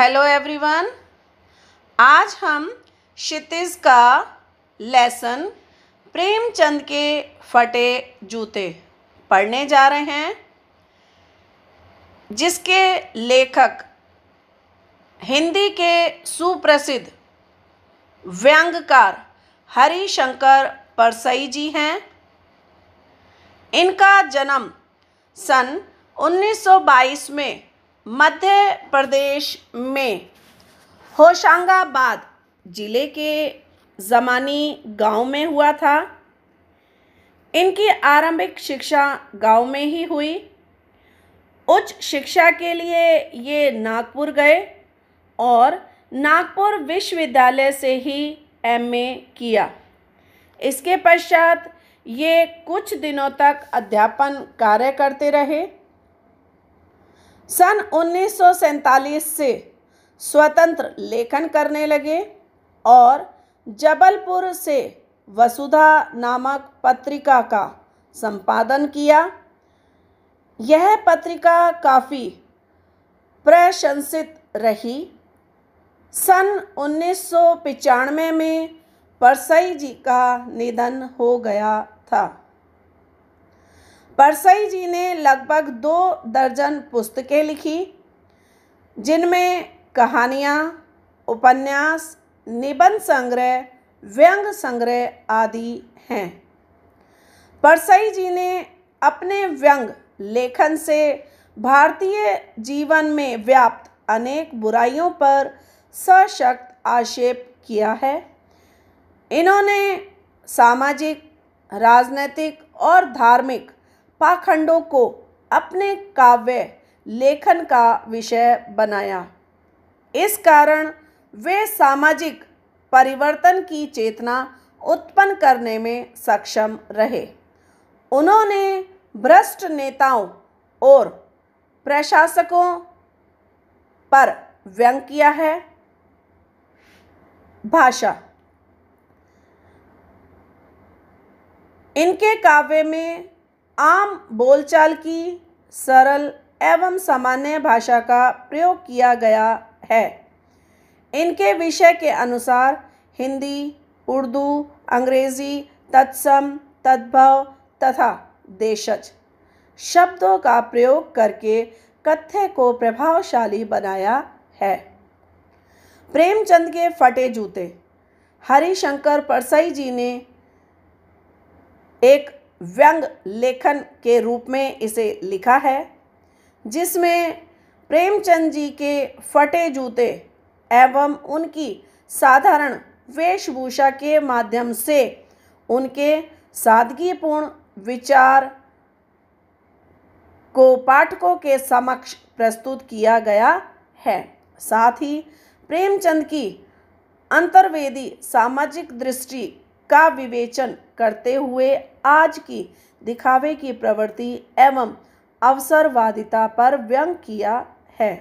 hello everyone आज हम क्षितिज का लेसन प्रेमचंद के फटे जूते पढ़ने जा रहे हैं जिसके लेखक हिंदी के सुप्रसिद्ध व्यंगकार हरिशंकर शंकर परसई जी हैं इनका जन्म सन 1922 में मध्य प्रदेश में होशंगाबाद ज़िले के ज़मानी गांव में हुआ था इनकी आरंभिक शिक्षा गांव में ही हुई उच्च शिक्षा के लिए ये नागपुर गए और नागपुर विश्वविद्यालय से ही एमए किया इसके पश्चात ये कुछ दिनों तक अध्यापन कार्य करते रहे सन उन्नीस से स्वतंत्र लेखन करने लगे और जबलपुर से वसुधा नामक पत्रिका का संपादन किया यह पत्रिका काफ़ी प्रशंसित रही सन उन्नीस में परसई जी का निधन हो गया था परसई जी ने लगभग दो दर्जन पुस्तकें लिखी जिनमें कहानियाँ उपन्यास निबंध संग्रह व्यंग संग्रह आदि हैं परसई जी ने अपने व्यंग लेखन से भारतीय जीवन में व्याप्त अनेक बुराइयों पर सशक्त आक्षेप किया है इन्होंने सामाजिक राजनैतिक और धार्मिक पाखंडों को अपने काव्य लेखन का विषय बनाया इस कारण वे सामाजिक परिवर्तन की चेतना उत्पन्न करने में सक्षम रहे उन्होंने भ्रष्ट नेताओं और प्रशासकों पर व्यंग किया है भाषा इनके काव्य में आम बोलचाल की सरल एवं सामान्य भाषा का प्रयोग किया गया है इनके विषय के अनुसार हिंदी उर्दू अंग्रेज़ी तत्सम तद्भव तथा देशज शब्दों का प्रयोग करके कथ्य को प्रभावशाली बनाया है प्रेमचंद के फटे जूते हरिशंकर परसई जी ने एक व्यंग लेखन के रूप में इसे लिखा है जिसमें प्रेमचंद जी के फटे जूते एवं उनकी साधारण वेशभूषा के माध्यम से उनके सादगीपूर्ण विचार को पाठकों के समक्ष प्रस्तुत किया गया है साथ ही प्रेमचंद की अंतर्वेदी सामाजिक दृष्टि का विवेचन करते हुए आज की दिखावे की प्रवृत्ति एवं अवसरवादिता पर व्यंग किया है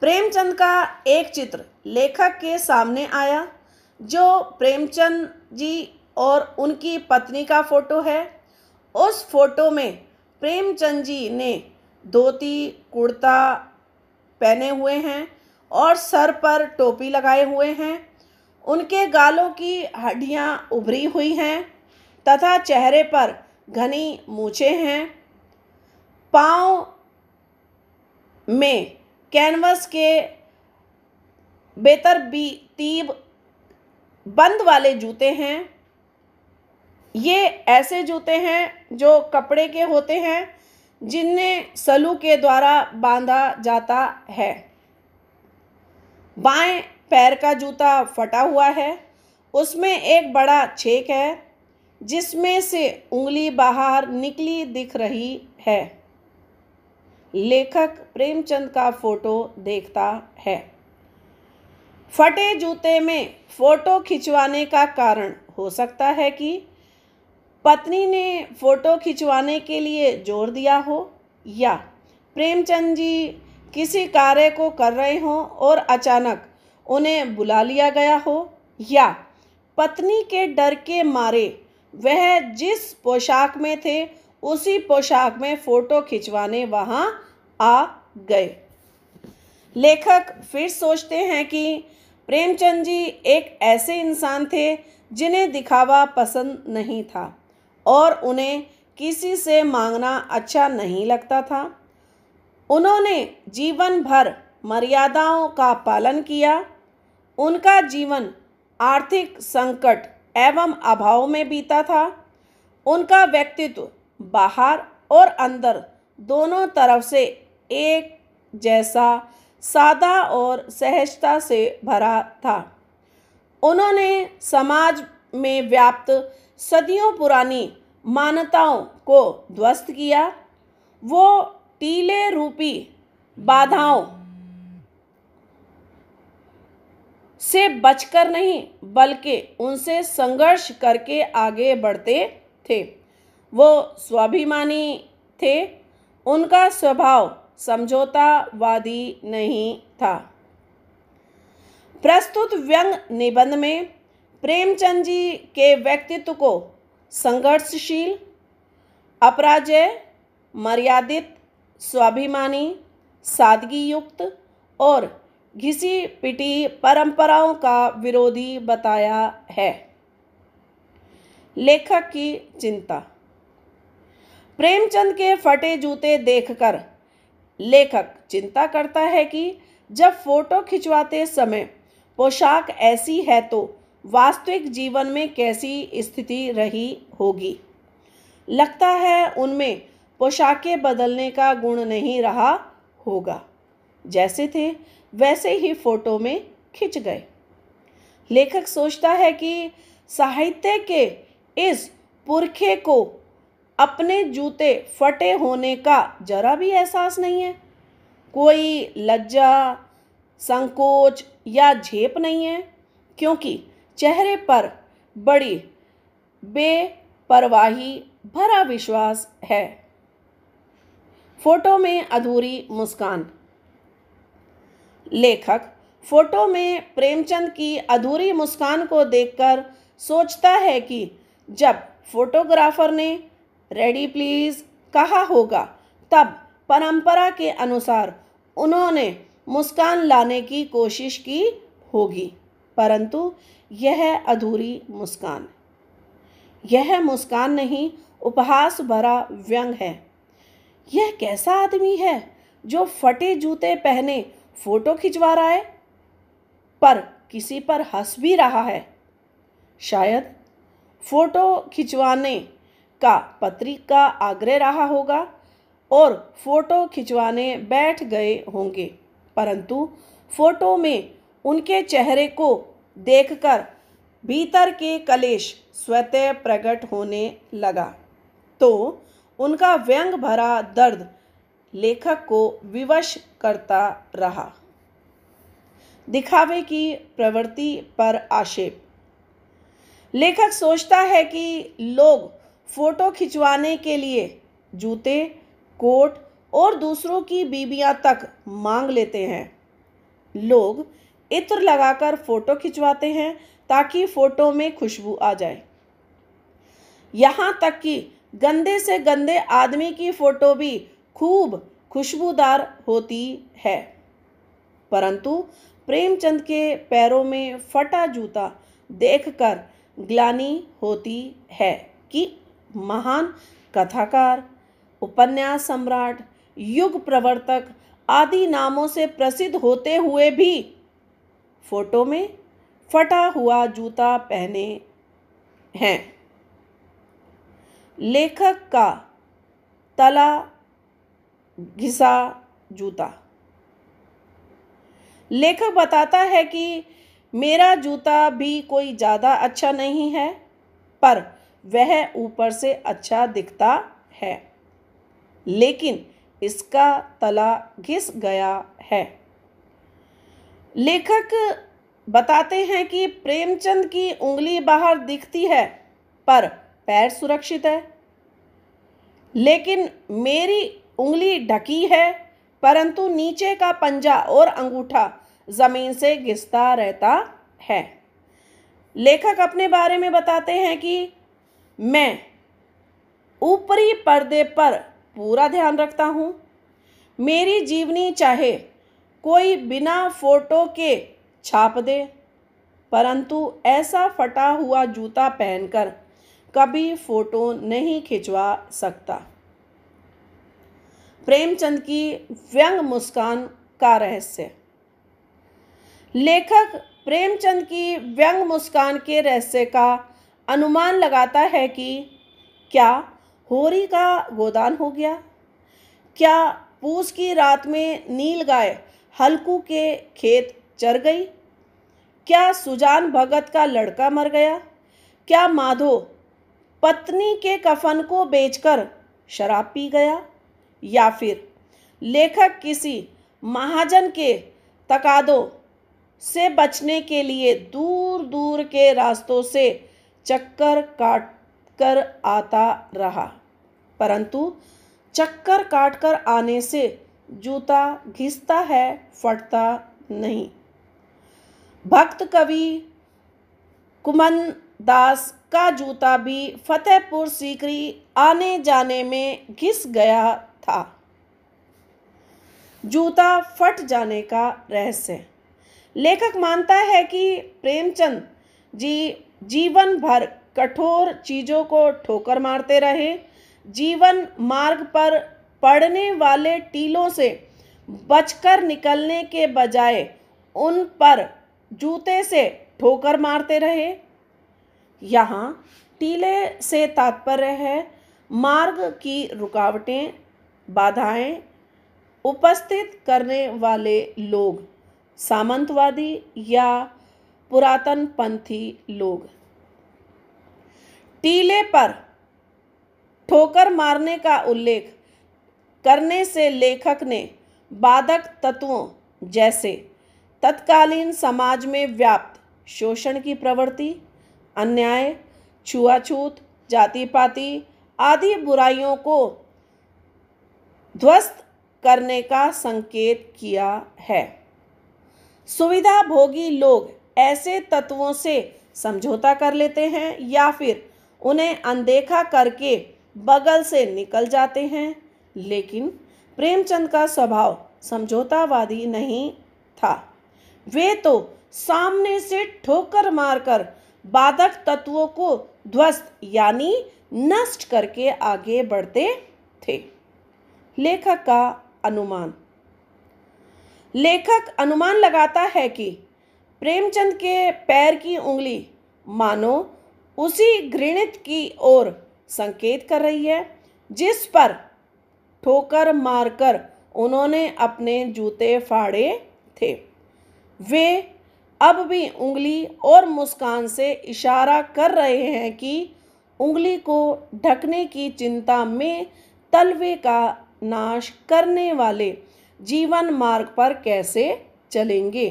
प्रेमचंद का एक चित्र लेखक के सामने आया जो प्रेमचंद जी और उनकी पत्नी का फोटो है उस फोटो में प्रेमचंद जी ने धोती कुर्ता पहने हुए हैं और सर पर टोपी लगाए हुए हैं उनके गालों की हड्डियाँ उभरी हुई हैं तथा चेहरे पर घनी मूछे हैं पाँव में कैनवस के बेहतर बी तीब बंद वाले जूते हैं ये ऐसे जूते हैं जो कपड़े के होते हैं जिन्हें सलू के द्वारा बांधा जाता है बाएं पैर का जूता फटा हुआ है उसमें एक बड़ा छेक है जिसमें से उंगली बाहर निकली दिख रही है लेखक प्रेमचंद का फोटो देखता है फटे जूते में फोटो खिंचवाने का कारण हो सकता है कि पत्नी ने फोटो खिंचवाने के लिए जोर दिया हो या प्रेमचंद जी किसी कार्य को कर रहे हों और अचानक उन्हें बुला लिया गया हो या पत्नी के डर के मारे वह जिस पोशाक में थे उसी पोशाक में फोटो खिंचवाने वहाँ आ गए लेखक फिर सोचते हैं कि प्रेमचंद जी एक ऐसे इंसान थे जिन्हें दिखावा पसंद नहीं था और उन्हें किसी से मांगना अच्छा नहीं लगता था उन्होंने जीवन भर मर्यादाओं का पालन किया उनका जीवन आर्थिक संकट एवं अभाव में बीता था उनका व्यक्तित्व बाहर और अंदर दोनों तरफ से एक जैसा सादा और सहजता से भरा था उन्होंने समाज में व्याप्त सदियों पुरानी मान्यताओं को ध्वस्त किया वो टीले रूपी बाधाओं से बचकर नहीं बल्कि उनसे संघर्ष करके आगे बढ़ते थे वो स्वाभिमानी थे उनका स्वभाव समझौतावादी नहीं था प्रस्तुत व्यंग निबंध में प्रेमचंद जी के व्यक्तित्व को संघर्षशील अपराजय मर्यादित स्वाभिमानी सादगी युक्त और घिसी पिटी परंपराओं का विरोधी बताया है लेखक की चिंता प्रेमचंद के फटे जूते देखकर लेखक चिंता करता है कि जब फोटो खिंचवाते समय पोशाक ऐसी है तो वास्तविक जीवन में कैसी स्थिति रही होगी लगता है उनमें पोशाकें बदलने का गुण नहीं रहा होगा जैसे थे वैसे ही फोटो में खिंच गए लेखक सोचता है कि साहित्य के इस पुरखे को अपने जूते फटे होने का जरा भी एहसास नहीं है कोई लज्जा संकोच या झेप नहीं है क्योंकि चेहरे पर बड़ी बेपरवाही भरा विश्वास है फोटो में अधूरी मुस्कान लेखक फोटो में प्रेमचंद की अधूरी मुस्कान को देखकर सोचता है कि जब फोटोग्राफर ने रेडी प्लीज़ कहा होगा तब परंपरा के अनुसार उन्होंने मुस्कान लाने की कोशिश की होगी परंतु यह अधूरी मुस्कान यह मुस्कान नहीं उपहास भरा व्यंग है यह कैसा आदमी है जो फटे जूते पहने फोटो खिंचवा रहा है पर किसी पर हंस भी रहा है शायद फोटो खिंचवाने का पत्रिका आग्रह रहा होगा और फोटो खिंचवाने बैठ गए होंगे परंतु फोटो में उनके चेहरे को देखकर भीतर के कलेश स्वतः प्रकट होने लगा तो उनका व्यंग भरा दर्द लेखक को विवश करता रहा दिखावे की प्रवृत्ति पर आक्षेप लेखक सोचता है कि लोग फोटो खिंचवाने के लिए जूते कोट और दूसरों की बीबियां तक मांग लेते हैं लोग इत्र लगाकर फोटो खिंचवाते हैं ताकि फोटो में खुशबू आ जाए यहाँ तक कि गंदे से गंदे आदमी की फोटो भी खूब खुशबूदार होती है परंतु प्रेमचंद के पैरों में फटा जूता देखकर ग्लानी होती है कि महान कथाकार उपन्यास सम्राट युग प्रवर्तक आदि नामों से प्रसिद्ध होते हुए भी फोटो में फटा हुआ जूता पहने हैं लेखक का तला घिसा जूता लेखक बताता है कि मेरा जूता भी कोई ज़्यादा अच्छा नहीं है पर वह ऊपर से अच्छा दिखता है लेकिन इसका तला घिस गया है लेखक बताते हैं कि प्रेमचंद की उंगली बाहर दिखती है पर पैर सुरक्षित है लेकिन मेरी उंगली ढकी है परंतु नीचे का पंजा और अंगूठा ज़मीन से घिसता रहता है लेखक अपने बारे में बताते हैं कि मैं ऊपरी पर्दे पर पूरा ध्यान रखता हूँ मेरी जीवनी चाहे कोई बिना फोटो के छाप दे परंतु ऐसा फटा हुआ जूता पहनकर कभी फ़ोटो नहीं खिंचवा सकता प्रेमचंद की व्यंग मुस्कान का रहस्य लेखक प्रेमचंद की व्यंग मुस्कान के रहस्य का अनुमान लगाता है कि क्या होरी का गोदान हो गया क्या पूस की रात में नील गाय हल्कू के खेत चर गई क्या सुजान भगत का लड़का मर गया क्या माधो पत्नी के कफन को बेचकर शराब पी गया या फिर लेखक किसी महाजन के तकादों से बचने के लिए दूर दूर के रास्तों से चक्कर काट कर आता रहा परंतु चक्कर काट कर आने से जूता घिसता है फटता नहीं भक्त कवि कुमन दास का जूता भी फतेहपुर सीकरी आने जाने में घिस गया था जूता फट जाने का रहस्य लेखक मानता है कि प्रेमचंद जी जीवन भर कठोर चीज़ों को ठोकर मारते रहे जीवन मार्ग पर पड़ने वाले टीलों से बचकर निकलने के बजाय उन पर जूते से ठोकर मारते रहे यहाँ टीले से तात्पर्य है मार्ग की रुकावटें बाधाएं उपस्थित करने वाले लोग सामंतवादी या पुरातनपंथी लोग टीले पर ठोकर मारने का उल्लेख करने से लेखक ने बाधक तत्वों जैसे तत्कालीन समाज में व्याप्त शोषण की प्रवृत्ति अन्याय छुआछूत जाति पाति आदि बुराइयों को ध्वस्त करने का संकेत किया है सुविधा भोगी लोग ऐसे तत्वों से समझौता कर लेते हैं या फिर उन्हें अनदेखा करके बगल से निकल जाते हैं लेकिन प्रेमचंद का स्वभाव समझौतावादी नहीं था वे तो सामने से ठोकर मारकर बाधक तत्वों को ध्वस्त यानी नष्ट करके आगे बढ़ते थे लेखक का अनुमान लेखक अनुमान लगाता है कि प्रेमचंद के पैर की उंगली मानो उसी घृणित की ओर संकेत कर रही है जिस पर ठोकर मारकर उन्होंने अपने जूते फाड़े थे वे अब भी उंगली और मुस्कान से इशारा कर रहे हैं कि उंगली को ढकने की चिंता में तलवे का नाश करने वाले जीवन मार्ग पर कैसे चलेंगे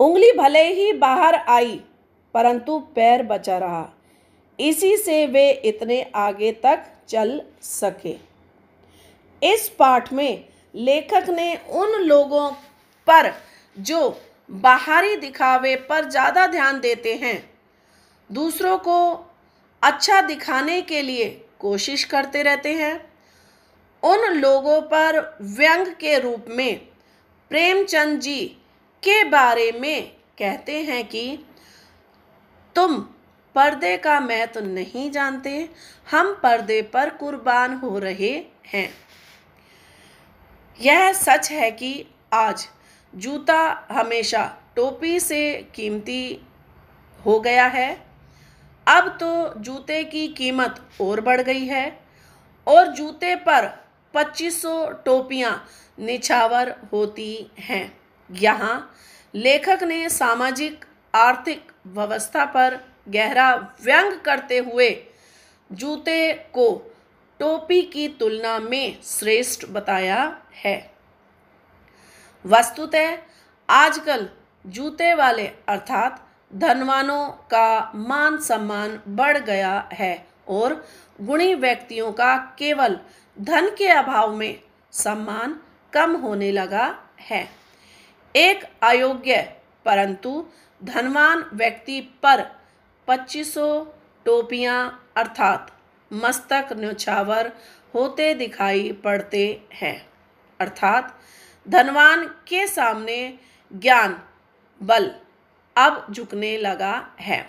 उंगली भले ही बाहर आई परंतु पैर बचा रहा इसी से वे इतने आगे तक चल सके इस पाठ में लेखक ने उन लोगों पर जो बाहरी दिखावे पर ज़्यादा ध्यान देते हैं दूसरों को अच्छा दिखाने के लिए कोशिश करते रहते हैं उन लोगों पर व्यंग के रूप में प्रेमचंद जी के बारे में कहते हैं कि तुम पर्दे का महत्व तो नहीं जानते हम पर्दे पर कुर्बान हो रहे हैं यह सच है कि आज जूता हमेशा टोपी से कीमती हो गया है अब तो जूते की कीमत और बढ़ गई है और जूते पर 2500 टोपियां निछावर होती हैं यहाँ लेखक ने सामाजिक आर्थिक व्यवस्था पर गहरा व्यंग करते हुए जूते को टोपी की तुलना में श्रेष्ठ बताया है वस्तुतः आजकल जूते वाले अर्थात धनवानों का मान सम्मान बढ़ गया है और गुणी व्यक्तियों का केवल धन के अभाव में सम्मान कम होने लगा है एक अयोग्य परंतु धनवान व्यक्ति पर पच्चीसों टोपियां अर्थात मस्तक न्यौछावर होते दिखाई पड़ते हैं अर्थात धनवान के सामने ज्ञान बल अब झुकने लगा है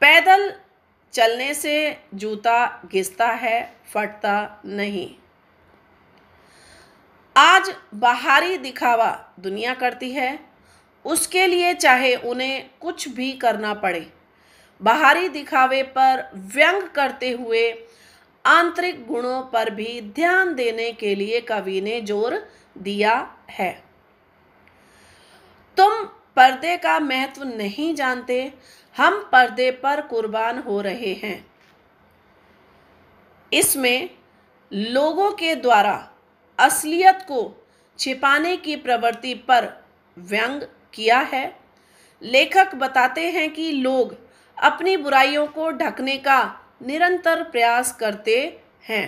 पैदल चलने से जूता घिसता है फटता नहीं आज बाहरी दिखावा दुनिया करती है उसके लिए चाहे उन्हें कुछ भी करना पड़े बाहरी दिखावे पर व्यंग करते हुए आंतरिक गुणों पर भी ध्यान देने के लिए कवि ने जोर दिया है तुम पर्दे का महत्व नहीं जानते हम पर्दे पर कुर्बान हो रहे हैं इसमें लोगों के द्वारा असलियत को छिपाने की प्रवृत्ति पर व्यंग किया है लेखक बताते हैं कि लोग अपनी बुराइयों को ढकने का निरंतर प्रयास करते हैं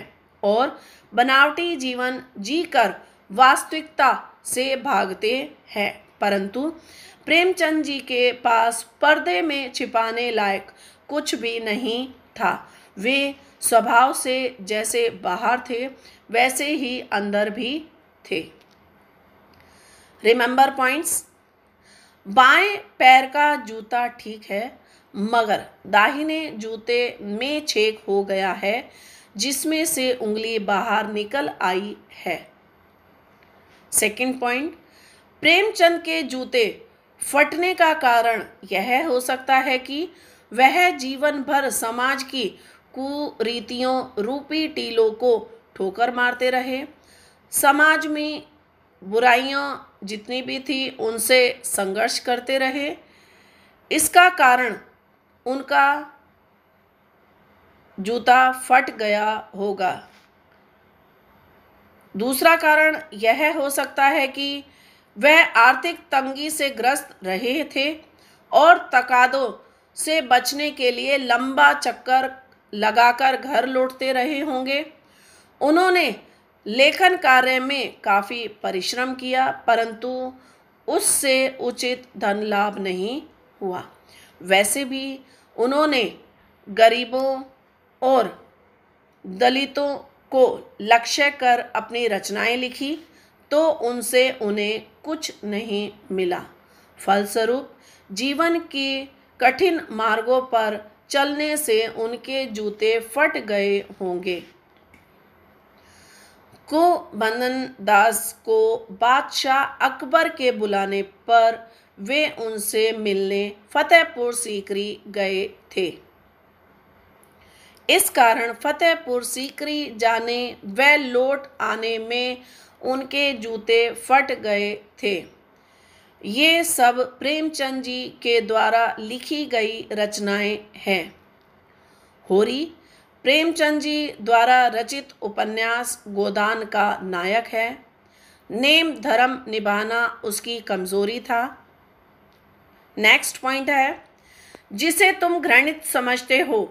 और बनावटी जीवन जीकर वास्तविकता से भागते हैं परंतु प्रेमचंद जी के पास पर्दे में छिपाने लायक कुछ भी नहीं था वे स्वभाव से जैसे बाहर थे वैसे ही अंदर भी थे रिमेंबर पॉइंट्स बाएं पैर का जूता ठीक है मगर दाहिने जूते में छेक हो गया है जिसमें से उंगली बाहर निकल आई है सेकंड पॉइंट प्रेमचंद के जूते फटने का कारण यह हो सकता है कि वह जीवन भर समाज की कुरीतियों रूपी टीलों को ठोकर मारते रहे समाज में बुराइयां जितनी भी थी उनसे संघर्ष करते रहे इसका कारण उनका जूता फट गया होगा दूसरा कारण यह हो सकता है कि वह आर्थिक तंगी से ग्रस्त रहे थे और तकादों से बचने के लिए लंबा चक्कर लगाकर घर लौटते रहे होंगे उन्होंने लेखन कार्य में काफ़ी परिश्रम किया परंतु उससे उचित धन लाभ नहीं हुआ वैसे भी उन्होंने गरीबों और दलितों को लक्ष्य कर अपनी रचनाएं लिखी तो उनसे उन्हें कुछ नहीं मिला फलस्वरूप जीवन के कठिन मार्गों पर चलने से उनके जूते फट गए होंगे को बंदन दास को बादशाह अकबर के बुलाने पर वे उनसे मिलने फतेहपुर सीकरी गए थे इस कारण फतेहपुर सीकरी जाने व लौट आने में उनके जूते फट गए थे ये सब प्रेमचंद जी के द्वारा लिखी गई रचनाएं हैं होरी प्रेमचंद जी द्वारा रचित उपन्यास गोदान का नायक है नेम धर्म निभाना उसकी कमजोरी था नेक्स्ट पॉइंट है जिसे तुम घृणित समझते हो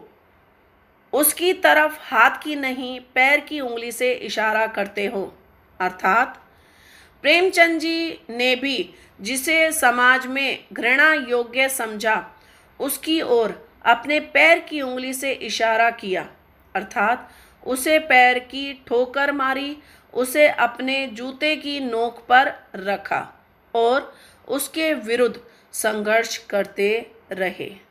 उसकी तरफ हाथ की नहीं पैर की उंगली से इशारा करते हो अर्थात प्रेमचंद जी ने भी जिसे समाज में घृणा योग्य समझा उसकी ओर अपने पैर की उंगली से इशारा किया अर्थात उसे पैर की ठोकर मारी उसे अपने जूते की नोक पर रखा और उसके विरुद्ध संघर्ष करते रहे